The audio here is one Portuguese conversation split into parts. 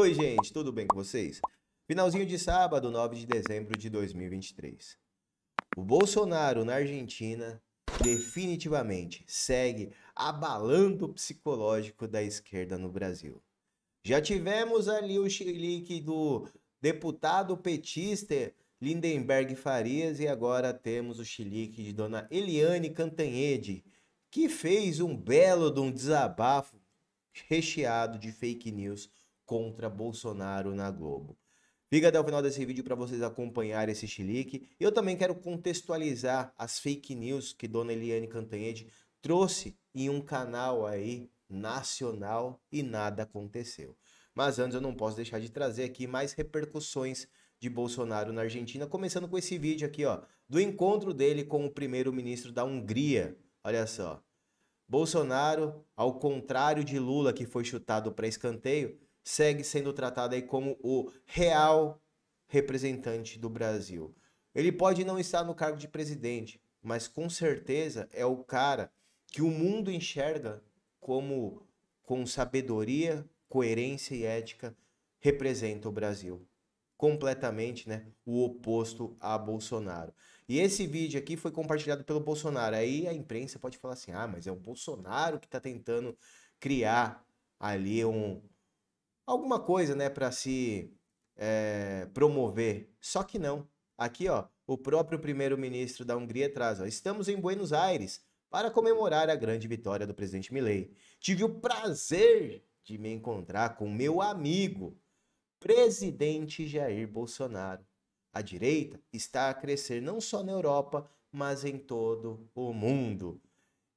Oi, gente, tudo bem com vocês? Finalzinho de sábado, 9 de dezembro de 2023. O Bolsonaro na Argentina definitivamente segue abalando o psicológico da esquerda no Brasil. Já tivemos ali o chilique do deputado petista Lindenberg Farias e agora temos o chilique de dona Eliane Cantanhede, que fez um belo de um desabafo recheado de fake news contra Bolsonaro na Globo. Fica até o final desse vídeo para vocês acompanharem esse chilique. Eu também quero contextualizar as fake news que Dona Eliane Cantanhede trouxe em um canal aí nacional e nada aconteceu. Mas antes eu não posso deixar de trazer aqui mais repercussões de Bolsonaro na Argentina, começando com esse vídeo aqui, ó, do encontro dele com o primeiro-ministro da Hungria. Olha só. Bolsonaro, ao contrário de Lula que foi chutado para escanteio, segue sendo tratado aí como o real representante do Brasil. Ele pode não estar no cargo de presidente, mas com certeza é o cara que o mundo enxerga como com sabedoria, coerência e ética representa o Brasil. Completamente, né, o oposto a Bolsonaro. E esse vídeo aqui foi compartilhado pelo Bolsonaro. Aí a imprensa pode falar assim: "Ah, mas é o Bolsonaro que está tentando criar ali um alguma coisa, né, para se é, promover. Só que não. Aqui, ó, o próprio primeiro-ministro da Hungria traz, ó, estamos em Buenos Aires para comemorar a grande vitória do presidente Milei. Tive o prazer de me encontrar com meu amigo, presidente Jair Bolsonaro. A direita está a crescer não só na Europa, mas em todo o mundo.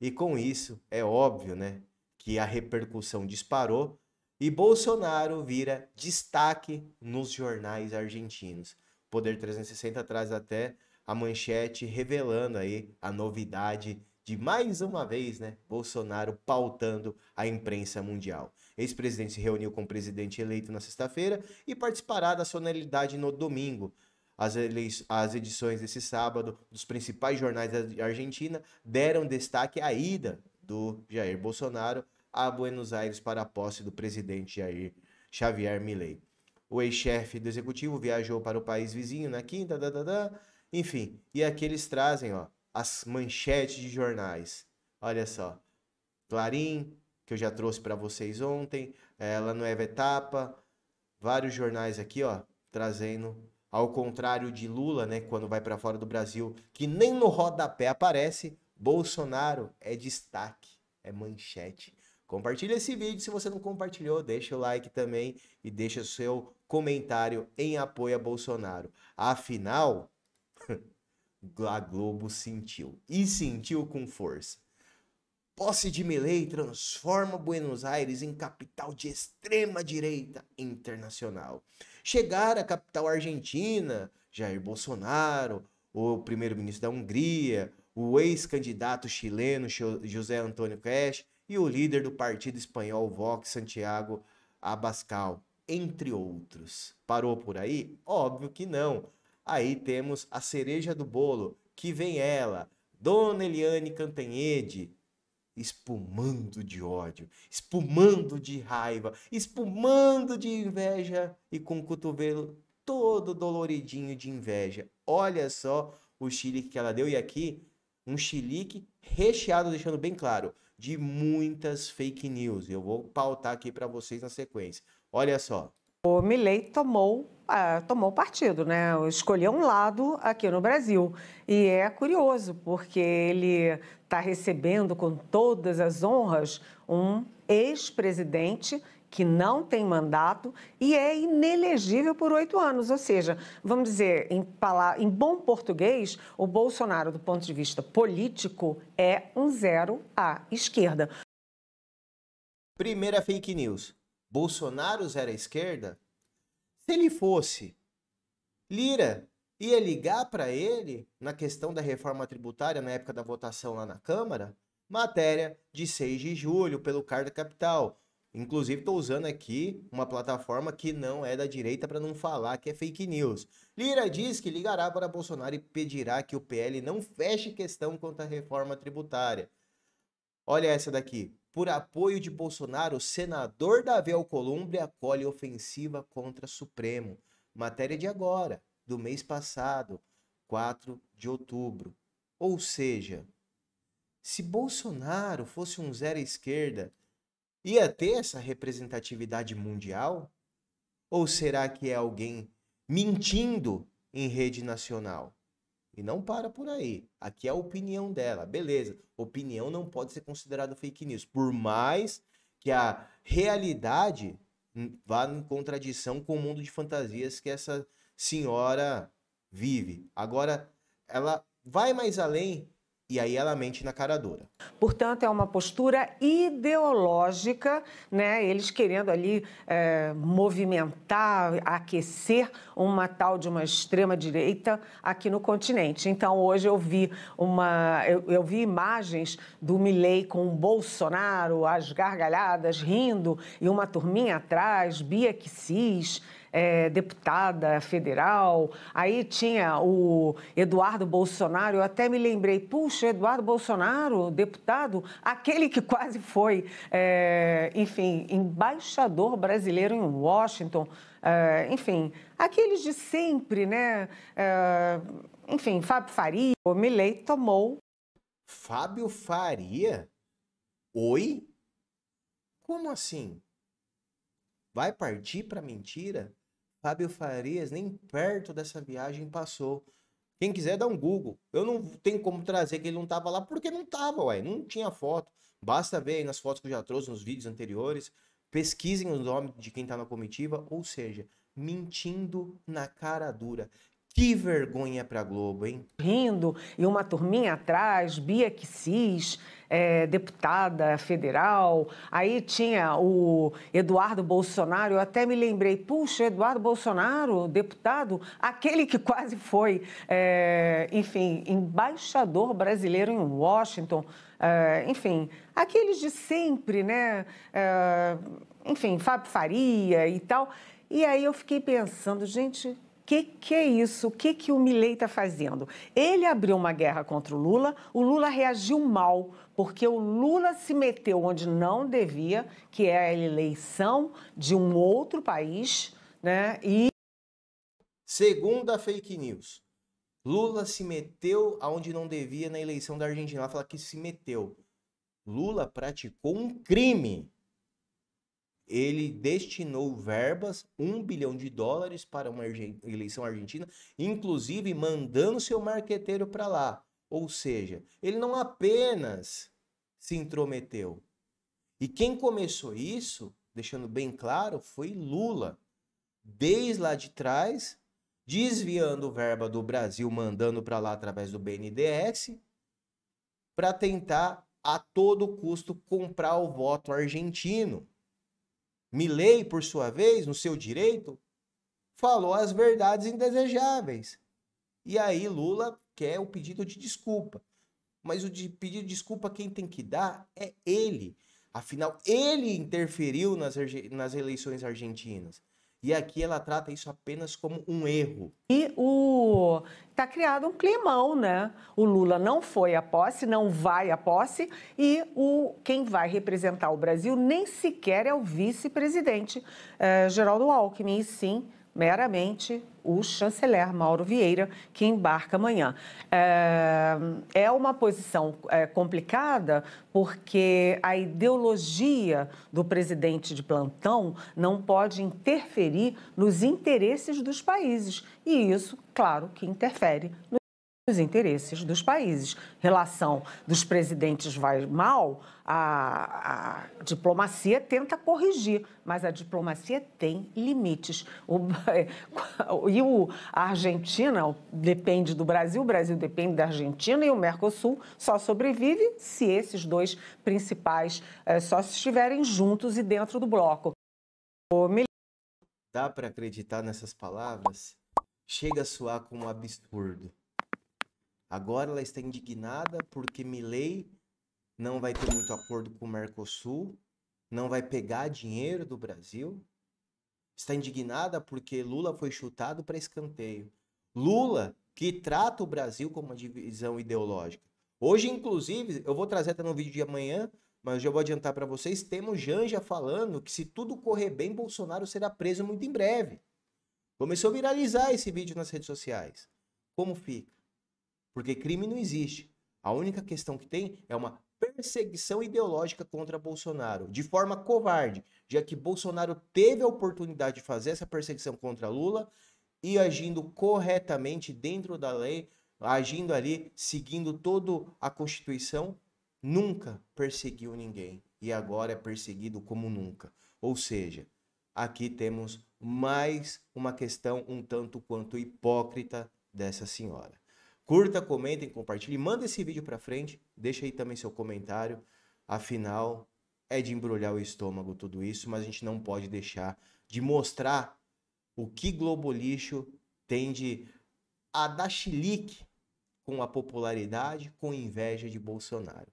E com isso, é óbvio, né, que a repercussão disparou e Bolsonaro vira destaque nos jornais argentinos. Poder 360 traz até a manchete revelando aí a novidade de mais uma vez, né, Bolsonaro pautando a imprensa mundial. Ex-presidente se reuniu com o presidente eleito na sexta-feira e participará da sonoridade no domingo. As, as edições desse sábado dos principais jornais da Argentina deram destaque à ida do Jair Bolsonaro a Buenos Aires para a posse do presidente Jair Xavier Milei. O ex-chefe do executivo viajou para o país vizinho na quinta, da, da, da, enfim. E aqui eles trazem ó, as manchetes de jornais. Olha só. Clarim, que eu já trouxe para vocês ontem, ela eh, não é etapa, vários jornais aqui, ó, trazendo ao contrário de Lula, né, quando vai para fora do Brasil, que nem no rodapé aparece, Bolsonaro é destaque, é manchete. Compartilha esse vídeo se você não compartilhou, deixa o like também e deixa o seu comentário em apoio a Bolsonaro. Afinal, a Globo sentiu e sentiu com força. Posse de Milley transforma Buenos Aires em capital de extrema direita internacional. Chegar à capital argentina, Jair Bolsonaro, o primeiro-ministro da Hungria, o ex-candidato chileno José Antônio Cash e o líder do partido espanhol Vox, Santiago Abascal, entre outros. Parou por aí? Óbvio que não. Aí temos a cereja do bolo, que vem ela, Dona Eliane Cantanhede, espumando de ódio, espumando de raiva, espumando de inveja e com o cotovelo todo doloridinho de inveja. Olha só o chilique que ela deu e aqui um chilique recheado, deixando bem claro, de muitas fake news. Eu vou pautar aqui para vocês na sequência. Olha só. O Milley tomou, é, tomou partido, né? Escolheu um lado aqui no Brasil. E é curioso, porque ele está recebendo com todas as honras um ex-presidente que não tem mandato e é inelegível por oito anos. Ou seja, vamos dizer, em, em bom português, o Bolsonaro, do ponto de vista político, é um zero à esquerda. Primeira fake news. Bolsonaro zero à esquerda? Se ele fosse, Lira ia ligar para ele na questão da reforma tributária na época da votação lá na Câmara? Matéria de 6 de julho pelo Carta Capital. Inclusive, estou usando aqui uma plataforma que não é da direita para não falar que é fake news. Lira diz que ligará para Bolsonaro e pedirá que o PL não feche questão contra a reforma tributária. Olha essa daqui. Por apoio de Bolsonaro, o senador Davi Alcolumbre acolhe ofensiva contra Supremo. Matéria de agora, do mês passado, 4 de outubro. Ou seja, se Bolsonaro fosse um zero à esquerda, ia ter essa representatividade mundial? Ou será que é alguém mentindo em rede nacional? E não para por aí. Aqui é a opinião dela. Beleza, opinião não pode ser considerada fake news, por mais que a realidade vá em contradição com o mundo de fantasias que essa senhora vive. Agora, ela vai mais além e aí ela mente na cara dura. Portanto, é uma postura ideológica, né? Eles querendo ali é, movimentar, aquecer uma tal de uma extrema direita aqui no continente. Então, hoje eu vi uma, eu, eu vi imagens do Milei com o Bolsonaro, as gargalhadas, rindo e uma turminha atrás, Bia que cis é, deputada federal, aí tinha o Eduardo Bolsonaro, eu até me lembrei, puxa, Eduardo Bolsonaro, deputado, aquele que quase foi, é, enfim, embaixador brasileiro em Washington, é, enfim, aqueles de sempre, né? É, enfim, Fábio Faria, o Milley tomou. Fábio Faria? Oi? Como assim? Vai partir para mentira? Fábio Farias nem perto dessa viagem passou. Quem quiser dá um Google. Eu não tenho como trazer que ele não estava lá, porque não estava, ué. Não tinha foto. Basta ver aí nas fotos que eu já trouxe, nos vídeos anteriores. Pesquisem o nome de quem está na comitiva, ou seja, mentindo na cara dura. Que vergonha a Globo, hein? Rindo, e uma turminha atrás, Bia Kicis, é, deputada federal, aí tinha o Eduardo Bolsonaro, eu até me lembrei, puxa, Eduardo Bolsonaro, deputado, aquele que quase foi, é, enfim, embaixador brasileiro em Washington, é, enfim, aqueles de sempre, né? É, enfim, Fábio Faria e tal. E aí eu fiquei pensando, gente, que, que é isso? O que, que o Milei está fazendo? Ele abriu uma guerra contra o Lula, o Lula reagiu mal, porque o Lula se meteu onde não devia, que é a eleição de um outro país, né? E. Segunda fake news. Lula se meteu aonde não devia na eleição da Argentina. Ela fala que se meteu. Lula praticou um crime ele destinou verbas, um bilhão de dólares, para uma eleição argentina, inclusive mandando seu marqueteiro para lá. Ou seja, ele não apenas se intrometeu. E quem começou isso, deixando bem claro, foi Lula. Desde lá de trás, desviando verba do Brasil, mandando para lá através do BNDES, para tentar a todo custo comprar o voto argentino. Milley, por sua vez, no seu direito, falou as verdades indesejáveis. E aí Lula quer o pedido de desculpa. Mas o de pedido de desculpa quem tem que dar é ele. Afinal, ele interferiu nas, nas eleições argentinas. E aqui ela trata isso apenas como um erro. E o tá criado um climão, né? O Lula não foi à posse, não vai à posse e o quem vai representar o Brasil nem sequer é o vice-presidente eh, Geraldo Alckmin, e sim meramente o chanceler Mauro Vieira, que embarca amanhã. É, é uma posição é, complicada porque a ideologia do presidente de plantão não pode interferir nos interesses dos países. E isso, claro, que interfere no os interesses dos países. Relação dos presidentes vai mal, a, a diplomacia tenta corrigir, mas a diplomacia tem limites. O, e o, a Argentina depende do Brasil, o Brasil depende da Argentina e o Mercosul só sobrevive se esses dois principais é, eh, só estiverem juntos e dentro do bloco. O... Dá para acreditar nessas palavras? Chega a soar como um absurdo. Agora ela está indignada porque Milley não vai ter muito acordo com o Mercosul, não vai pegar dinheiro do Brasil. Está indignada porque Lula foi chutado para escanteio. Lula, que trata o Brasil como uma divisão ideológica. Hoje, inclusive, eu vou trazer até no vídeo de amanhã, mas já vou adiantar para vocês, temos Janja falando que se tudo correr bem, Bolsonaro será preso muito em breve. Começou a viralizar esse vídeo nas redes sociais. Como fica? Porque crime não existe. A única questão que tem é uma perseguição ideológica contra Bolsonaro, de forma covarde, já que Bolsonaro teve a oportunidade de fazer essa perseguição contra Lula e agindo corretamente dentro da lei, agindo ali, seguindo toda a Constituição, nunca perseguiu ninguém e agora é perseguido como nunca. Ou seja, aqui temos mais uma questão um tanto quanto hipócrita dessa senhora. Curta, comentem, compartilhem, manda esse vídeo para frente, deixa aí também seu comentário. Afinal, é de embrulhar o estômago tudo isso, mas a gente não pode deixar de mostrar o que Globo Lixo tende a dar chilique com a popularidade, com inveja de Bolsonaro.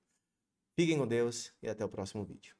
Fiquem com Deus e até o próximo vídeo.